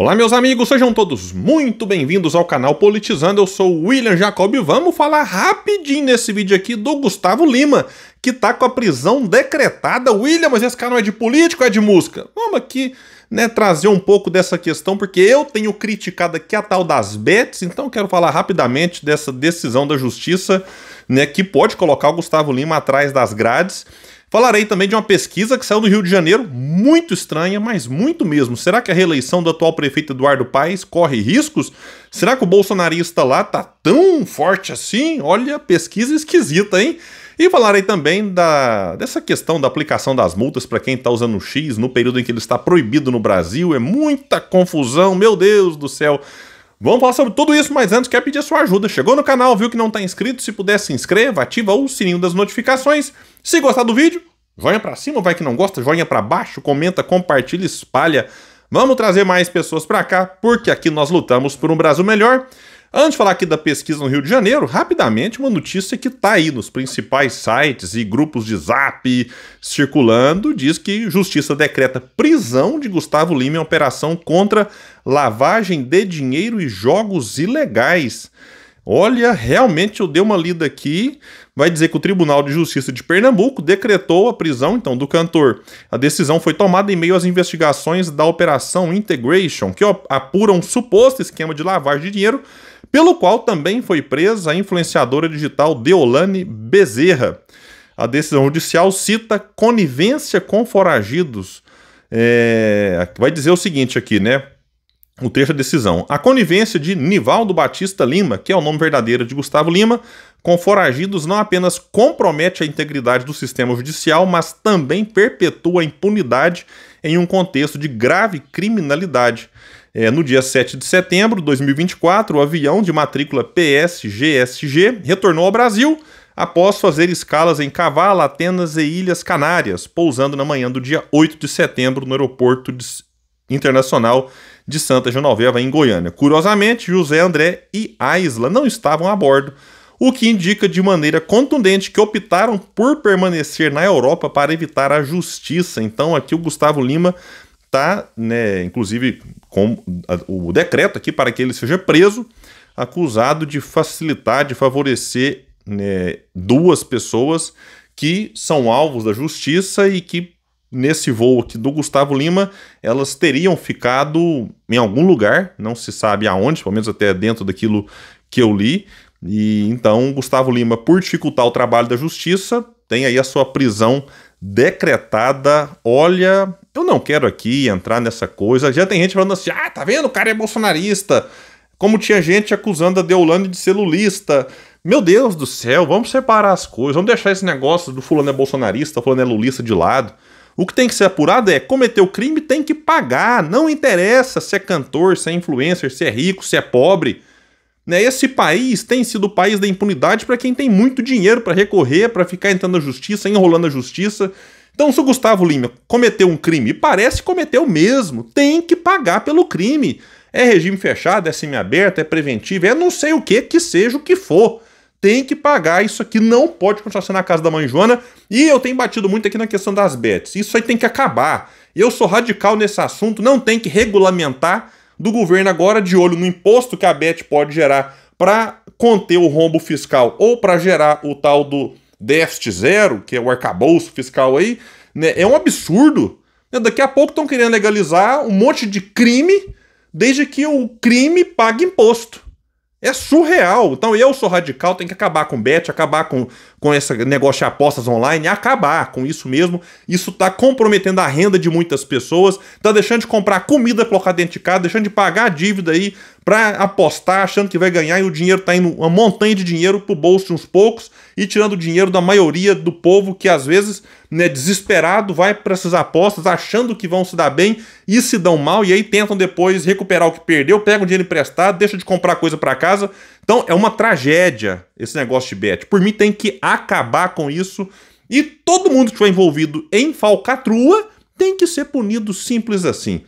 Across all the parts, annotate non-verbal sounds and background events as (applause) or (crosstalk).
Olá, meus amigos, sejam todos muito bem-vindos ao canal Politizando. Eu sou o William Jacob e vamos falar rapidinho nesse vídeo aqui do Gustavo Lima, que tá com a prisão decretada. William, mas esse cara não é de político, é de música. Vamos aqui, né, trazer um pouco dessa questão, porque eu tenho criticado aqui a tal das bets, então quero falar rapidamente dessa decisão da justiça, né, que pode colocar o Gustavo Lima atrás das grades. Falarei também de uma pesquisa que saiu do Rio de Janeiro, muito estranha, mas muito mesmo. Será que a reeleição do atual prefeito Eduardo Paes corre riscos? Será que o bolsonarista lá tá tão forte assim? Olha, pesquisa esquisita, hein? E falarei também da, dessa questão da aplicação das multas para quem está usando o X no período em que ele está proibido no Brasil. É muita confusão, meu Deus do céu. Vamos falar sobre tudo isso, mas antes quero pedir a sua ajuda. Chegou no canal, viu que não está inscrito? Se puder, se inscreva, ativa o sininho das notificações. Se gostar do vídeo, joinha para cima, vai que não gosta, joinha para baixo, comenta, compartilha, espalha. Vamos trazer mais pessoas para cá, porque aqui nós lutamos por um Brasil melhor. Antes de falar aqui da pesquisa no Rio de Janeiro, rapidamente uma notícia que está aí nos principais sites e grupos de zap circulando diz que justiça decreta prisão de Gustavo Lima em operação contra lavagem de dinheiro e jogos ilegais. Olha, realmente eu dei uma lida aqui. Vai dizer que o Tribunal de Justiça de Pernambuco decretou a prisão então do cantor. A decisão foi tomada em meio às investigações da Operação Integration, que apura um suposto esquema de lavagem de dinheiro, pelo qual também foi presa a influenciadora digital Deolane Bezerra. A decisão judicial cita conivência com foragidos. É... vai dizer o seguinte aqui, né? O trecho da é decisão. A conivência de Nivaldo Batista Lima, que é o nome verdadeiro de Gustavo Lima, com foragidos não apenas compromete a integridade do sistema judicial, mas também perpetua a impunidade em um contexto de grave criminalidade. É, no dia 7 de setembro de 2024, o avião de matrícula PSGSG retornou ao Brasil após fazer escalas em Cavala, Atenas e Ilhas Canárias, pousando na manhã do dia 8 de setembro no aeroporto internacional de Santa Genoveva, em Goiânia. Curiosamente, José André e Aisla não estavam a bordo, o que indica de maneira contundente que optaram por permanecer na Europa para evitar a justiça. Então, aqui o Gustavo Lima está, né, inclusive, com o decreto aqui para que ele seja preso, acusado de facilitar, de favorecer né, duas pessoas que são alvos da justiça e que nesse voo aqui do Gustavo Lima, elas teriam ficado em algum lugar, não se sabe aonde, pelo menos até dentro daquilo que eu li. E então Gustavo Lima, por dificultar o trabalho da justiça, tem aí a sua prisão decretada. Olha, eu não quero aqui entrar nessa coisa. Já tem gente falando assim: "Ah, tá vendo? O cara é bolsonarista". Como tinha gente acusando a Deolane de celulista. Meu Deus do céu, vamos separar as coisas, vamos deixar esse negócio do fulano é bolsonarista, fulano é lulista de lado. O que tem que ser apurado é cometer o crime, tem que pagar. Não interessa se é cantor, se é influencer, se é rico, se é pobre. Né? Esse país tem sido o país da impunidade para quem tem muito dinheiro para recorrer, para ficar entrando na justiça, enrolando a justiça. Então, se o Gustavo Lima cometeu um crime, parece que cometeu mesmo, tem que pagar pelo crime. É regime fechado, é semiaberto, é preventivo, é não sei o que que seja o que for tem que pagar, isso aqui não pode continuar sendo a casa da mãe Joana. E eu tenho batido muito aqui na questão das bets. Isso aí tem que acabar. Eu sou radical nesse assunto, não tem que regulamentar do governo agora de olho no imposto que a bet pode gerar para conter o rombo fiscal ou para gerar o tal do déficit zero, que é o arcabouço fiscal aí, né? É um absurdo. Né? Daqui a pouco estão querendo legalizar um monte de crime, desde que o crime pague imposto. É surreal. Então eu sou radical, tem que acabar com o Bet, acabar com, com esse negócio de apostas online, é acabar com isso mesmo. Isso está comprometendo a renda de muitas pessoas, está deixando de comprar comida para colocar dentro de casa, deixando de pagar a dívida aí para apostar, achando que vai ganhar e o dinheiro está indo uma montanha de dinheiro para o bolso de uns poucos e tirando o dinheiro da maioria do povo que às vezes, né, desesperado, vai para essas apostas achando que vão se dar bem e se dão mal e aí tentam depois recuperar o que perdeu, pegam dinheiro emprestado, deixa de comprar coisa para casa então é uma tragédia esse negócio de bet. Por mim tem que acabar com isso e todo mundo que foi envolvido em falcatrua tem que ser punido simples assim.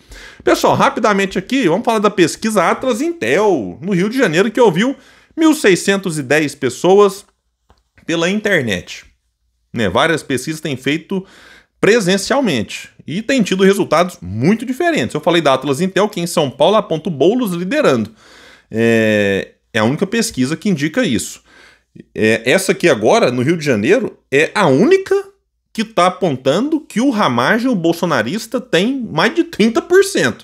Pessoal, rapidamente aqui, vamos falar da pesquisa Atlas Intel, no Rio de Janeiro, que ouviu 1.610 pessoas pela internet. Né, várias pesquisas têm feito presencialmente e tem tido resultados muito diferentes. Eu falei da Atlas Intel, que é em São Paulo aponta o Boulos liderando. É, é a única pesquisa que indica isso. É, essa aqui agora, no Rio de Janeiro, é a única que está apontando que o ramagem, o bolsonarista, tem mais de 30%.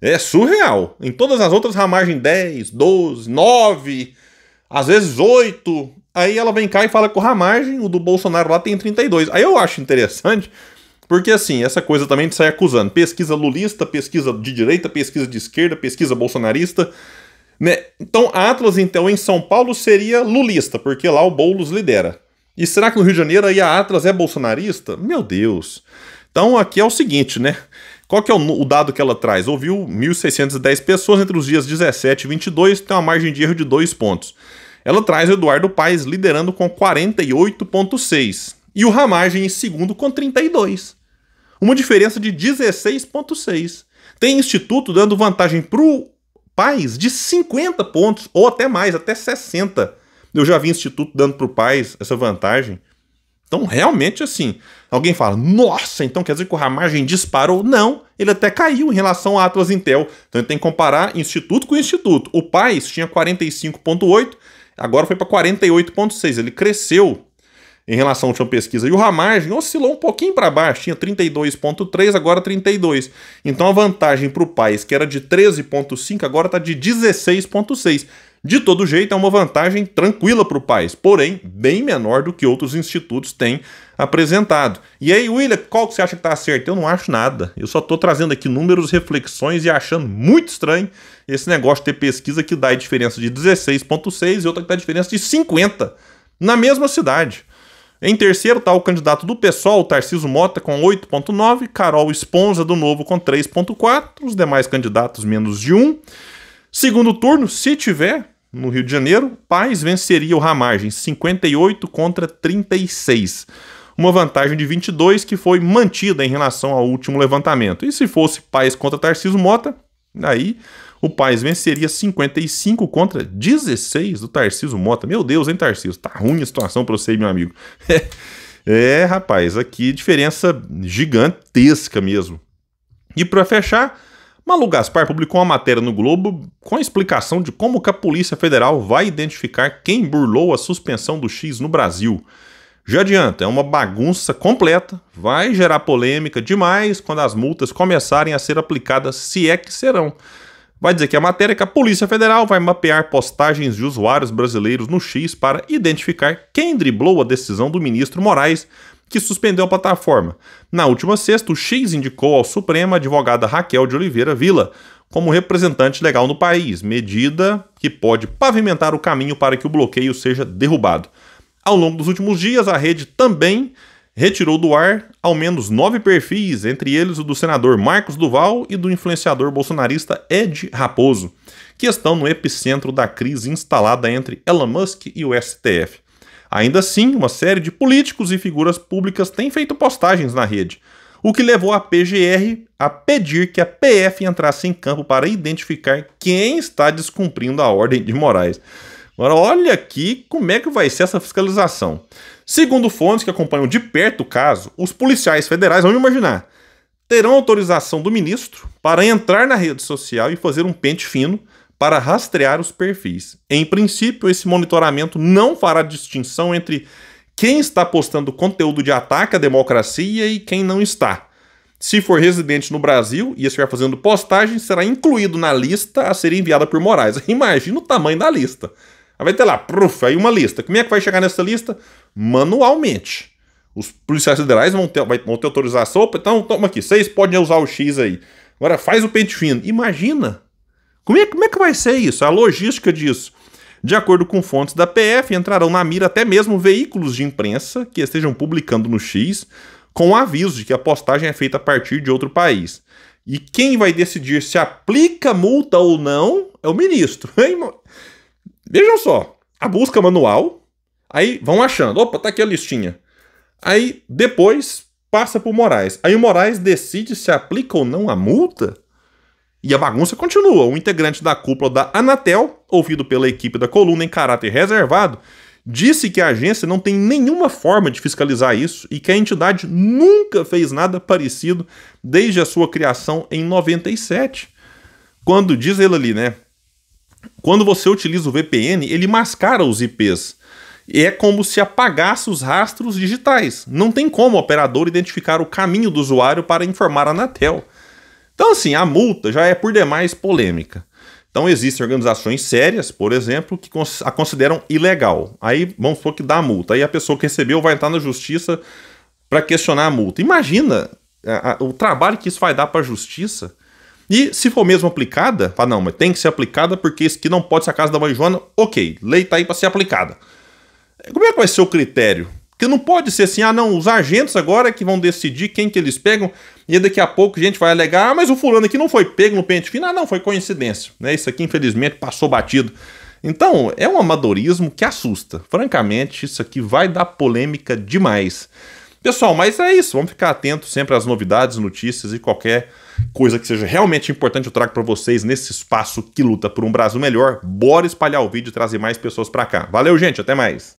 É surreal. Em todas as outras, ramagem 10, 12, 9, às vezes 8. Aí ela vem cá e fala que o ramagem, o do Bolsonaro lá, tem 32. Aí eu acho interessante, porque assim, essa coisa também de sair acusando. Pesquisa lulista, pesquisa de direita, pesquisa de esquerda, pesquisa bolsonarista. Né? Então, Atlas, então, em São Paulo seria lulista, porque lá o Boulos lidera. E será que no Rio de Janeiro aí a Atlas é bolsonarista? Meu Deus. Então, aqui é o seguinte, né? Qual que é o, dado que ela traz? Ouviu 1.610 pessoas entre os dias 17 e 22, tem uma margem de erro de 2 pontos. Ela traz o Eduardo Paes liderando com 48,6 e o Ramagem em segundo com 32. Uma diferença de 16,6. Tem instituto dando vantagem para o pais de 50 pontos, ou até mais, até 60. Eu já vi instituto dando para o pais essa vantagem. Então, realmente, assim, alguém fala, nossa, então quer dizer que o Ramagem disparou? Não, ele até caiu em relação à Atlas Intel. Então, tem que comparar instituto com instituto. O Pais tinha 45,8, agora foi para 48,6. Ele cresceu em relação à última pesquisa. E o Ramagem oscilou um pouquinho para baixo, tinha 32,3, agora 32. Então a vantagem para o país, que era de 13,5, agora está de 16,6. De todo jeito, é uma vantagem tranquila para o país, porém bem menor do que outros institutos têm apresentado. E aí, William, qual que você acha que está certo? Eu não acho nada. Eu só estou trazendo aqui números, reflexões e achando muito estranho esse negócio de ter pesquisa que dá a diferença de 16,6 e outra que dá a diferença de 50 na mesma cidade. Em terceiro está o candidato do PSOL, Tarciso Mota, com 8,9%, Carol Esponza do Novo com 3,4%, os demais candidatos menos de 1. Segundo turno, se tiver, no Rio de Janeiro, Paz venceria o Ramagem, 58 contra 36. Uma vantagem de 22 que foi mantida em relação ao último levantamento. E se fosse Paz contra Tarciso Mota, aí o Paes venceria 55 contra 16 do Tarcísio Mota. Meu Deus, hein, Tarcísio? Tá ruim a situação para você, meu amigo. (laughs) é, rapaz, aqui diferença gigantesca mesmo. E para fechar, Malu Gaspar publicou uma matéria no Globo com a explicação de como que a Polícia Federal vai identificar quem burlou a suspensão do X no Brasil. Já adianta, é uma bagunça completa, vai gerar polêmica demais quando as multas começarem a ser aplicadas, se é que serão. Vai dizer que a matéria é que a Polícia Federal vai mapear postagens de usuários brasileiros no X para identificar quem driblou a decisão do ministro Moraes que suspendeu a plataforma. Na última sexta, o X indicou ao Supremo a advogada Raquel de Oliveira Vila como representante legal no país, medida que pode pavimentar o caminho para que o bloqueio seja derrubado. Ao longo dos últimos dias, a rede também retirou do ar ao menos nove perfis, entre eles o do senador Marcos Duval e do influenciador bolsonarista Ed Raposo, que estão no epicentro da crise instalada entre Elon Musk e o STF. Ainda assim, uma série de políticos e figuras públicas têm feito postagens na rede, o que levou a PGR a pedir que a PF entrasse em campo para identificar quem está descumprindo a ordem de Moraes. Agora, olha aqui como é que vai ser essa fiscalização. Segundo fontes que acompanham de perto o caso, os policiais federais, vamos imaginar, terão autorização do ministro para entrar na rede social e fazer um pente fino para rastrear os perfis. Em princípio, esse monitoramento não fará distinção entre quem está postando conteúdo de ataque à democracia e quem não está. Se for residente no Brasil e estiver fazendo postagem, será incluído na lista a ser enviada por Moraes. (laughs) Imagina o tamanho da lista. Aí vai ter lá, pruf, aí uma lista. Como é que vai chegar nessa lista? Manualmente. Os policiais federais vão ter, vão ter autorização. Então, toma aqui, vocês podem usar o X aí. Agora faz o pente fino. Imagina! Como é, como é que vai ser isso? A logística disso. De acordo com fontes da PF, entrarão na mira até mesmo veículos de imprensa que estejam publicando no X, com o aviso de que a postagem é feita a partir de outro país. E quem vai decidir se aplica multa ou não é o ministro. (laughs) Vejam só, a busca manual, aí vão achando, opa, tá aqui a listinha. Aí depois passa pro Moraes. Aí o Moraes decide se aplica ou não a multa. E a bagunça continua. O integrante da cúpula da Anatel, ouvido pela equipe da coluna em caráter reservado, disse que a agência não tem nenhuma forma de fiscalizar isso e que a entidade nunca fez nada parecido desde a sua criação em 97. Quando diz ele ali, né? Quando você utiliza o VPN, ele mascara os IPs. e É como se apagasse os rastros digitais. Não tem como o operador identificar o caminho do usuário para informar a Anatel. Então, assim, a multa já é por demais polêmica. Então, existem organizações sérias, por exemplo, que a consideram ilegal. Aí, vamos supor que dá a multa. Aí a pessoa que recebeu vai entrar na justiça para questionar a multa. Imagina a, a, o trabalho que isso vai dar para a justiça e se for mesmo aplicada, fala, não, mas tem que ser aplicada porque isso aqui não pode ser a casa da mãe Joana, ok, lei tá aí para ser aplicada. É, como é que vai ser o critério? Porque não pode ser assim, ah, não, os agentes agora é que vão decidir quem que eles pegam, e daqui a pouco a gente vai alegar, ah, mas o fulano aqui não foi pego no pente fino, ah, não, foi coincidência, né? Isso aqui, infelizmente, passou batido. Então, é um amadorismo que assusta. Francamente, isso aqui vai dar polêmica demais. Pessoal, mas é isso. Vamos ficar atentos sempre às novidades, notícias e qualquer coisa que seja realmente importante, eu trago para vocês nesse espaço que luta por um Brasil melhor. Bora espalhar o vídeo e trazer mais pessoas para cá. Valeu, gente, até mais.